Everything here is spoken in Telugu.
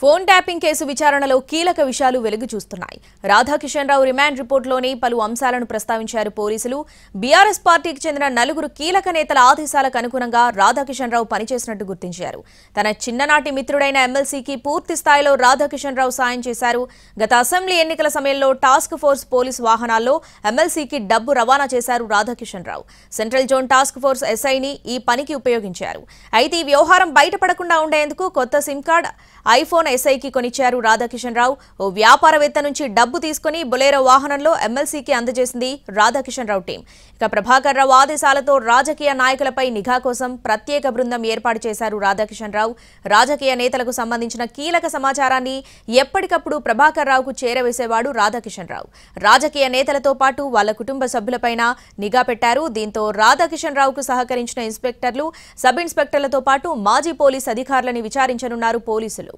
ఫోన్ ట్యాపింగ్ కేసు విచారణలో కీలక విషయాలు వెలుగు చూస్తున్నాయి రాధాకిషన్ రావు రిమాండ్ రిపోర్టులోని పలు అంశాలను ప్రస్తావించారు పోలీసులు బీఆర్ఎస్ పార్టీకి చెందిన నలుగురు కీలక నేతల ఆదేశాలకు అనుగుణంగా రాధాకిషన్ రావు పనిచేసినట్టు గుర్తించారు తన చిన్ననాటి మిత్రుడైన ఎమ్మెల్సీకి పూర్తి స్థాయిలో రాధాకిషన్ రావు సాయం చేశారు గత అసెంబ్లీ ఎన్నికల సమయంలో టాస్క్ ఫోర్స్ పోలీసు వాహనాల్లో ఎమ్మెల్సీకి డబ్బు రవాణా చేశారు Radhakishan Rao central zone task force ఎస్ఐని ఈ పనికి ఉపయోగించారు అయితే ఈ వ్యవహారం బయటపడకుండా ఉండేందుకు కొత్త సిమ్ కార్డ్ ఐఫోన్ ఫోన్ ఎస్ఐకి కొనిచ్చారు రాధాకిషన్ రావు ఓ వ్యాపారవేత్త నుంచి డబ్బు తీసుకుని బొలేరో వాహనంలో ఎమ్మెల్సీకి అందజేసింది రాధాకిషన్ రావు టీం ఇక ప్రభాకర్ రావు ఆదేశాలతో రాజకీయ నాయకులపై నిఘా కోసం ప్రత్యేక బృందం ఏర్పాటు చేశారు రాధాకిషన్ రావు రాజకీయ నేతలకు సంబంధించిన కీలక సమాచారాన్ని ఎప్పటికప్పుడు ప్రభాకర్ రావుకు చేరవేసేవాడు రాధాకిషన్ రావు రాజకీయ నేతలతో పాటు వాళ్ల కుటుంబ సభ్యులపైన నిఘా పెట్టారు దీంతో రాధాకిషన్ రావుకు సహకరించిన ఇన్స్పెక్టర్లు సబ్ ఇన్స్పెక్టర్లతో పాటు మాజీ పోలీస్ అధికారులని విచారించనున్నారు పోలీసులు